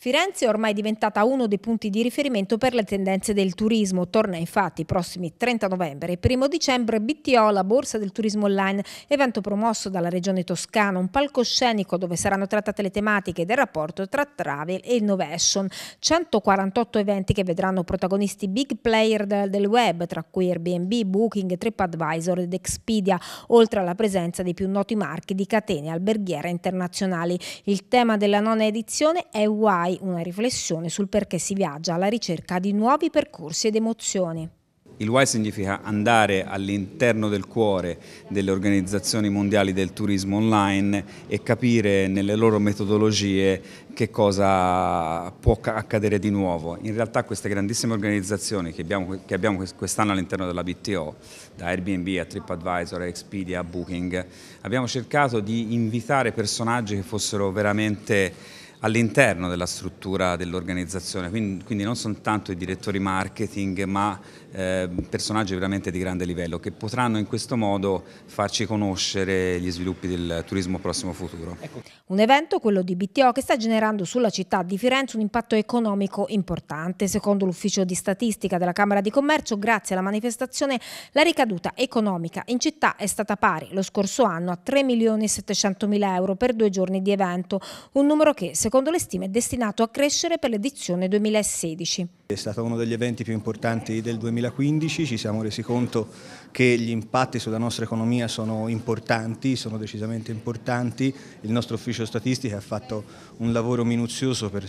Firenze è ormai diventata uno dei punti di riferimento per le tendenze del turismo. Torna infatti i prossimi 30 novembre e 1 dicembre BTO, la borsa del turismo online, evento promosso dalla regione toscana, un palcoscenico dove saranno trattate le tematiche del rapporto tra travel e innovation. 148 eventi che vedranno protagonisti big player del web, tra cui Airbnb, Booking, TripAdvisor ed Expedia, oltre alla presenza dei più noti marchi di catene alberghiere internazionali. Il tema della nona edizione è Why fai una riflessione sul perché si viaggia alla ricerca di nuovi percorsi ed emozioni. Il why significa andare all'interno del cuore delle organizzazioni mondiali del turismo online e capire nelle loro metodologie che cosa può accadere di nuovo. In realtà queste grandissime organizzazioni che abbiamo, abbiamo quest'anno all'interno della BTO, da Airbnb a TripAdvisor, a Expedia, a Booking, abbiamo cercato di invitare personaggi che fossero veramente all'interno della struttura dell'organizzazione, quindi, quindi, non soltanto i direttori marketing ma eh, personaggi veramente di grande livello che potranno in questo modo farci conoscere gli sviluppi del turismo prossimo futuro. Ecco. Un evento, quello di BTO, che sta generando sulla città di Firenze un impatto economico importante. Secondo l'ufficio di statistica della Camera di Commercio, grazie alla manifestazione la ricaduta economica in città è stata pari lo scorso anno a 3.700.000 euro per due giorni di evento, un numero che secondo secondo le stime è destinato a crescere per l'edizione 2016. È stato uno degli eventi più importanti del 2015, ci siamo resi conto che gli impatti sulla nostra economia sono importanti, sono decisamente importanti, il nostro ufficio statistica ha fatto un lavoro minuzioso per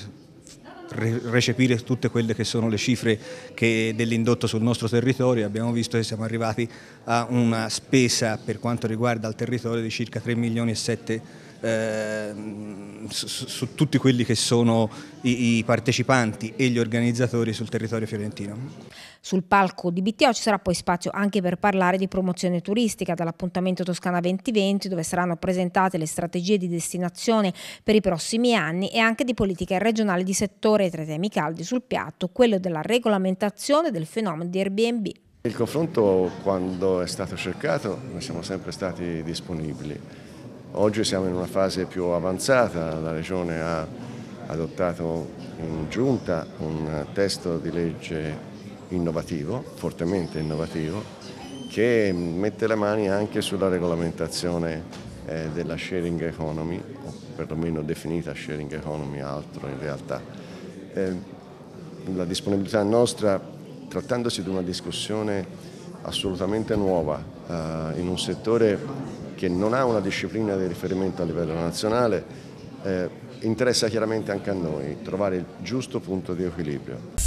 recepire tutte quelle che sono le cifre dell'indotto sul nostro territorio, abbiamo visto che siamo arrivati a una spesa per quanto riguarda il territorio di circa 3 milioni e 7 milioni Ehm, su, su, tutti quelli che sono i, i partecipanti e gli organizzatori sul territorio fiorentino. Sul palco di BTO ci sarà poi spazio anche per parlare di promozione turistica dall'appuntamento Toscana 2020 dove saranno presentate le strategie di destinazione per i prossimi anni e anche di politica regionale di settore tra i temi caldi sul piatto, quello della regolamentazione del fenomeno di Airbnb. Il confronto quando è stato cercato noi siamo sempre stati disponibili Oggi siamo in una fase più avanzata, la Regione ha adottato in giunta un testo di legge innovativo, fortemente innovativo, che mette le mani anche sulla regolamentazione eh, della sharing economy, o perlomeno definita sharing economy, altro in realtà. Eh, la disponibilità nostra, trattandosi di una discussione assolutamente nuova, eh, in un settore che non ha una disciplina di riferimento a livello nazionale, eh, interessa chiaramente anche a noi trovare il giusto punto di equilibrio.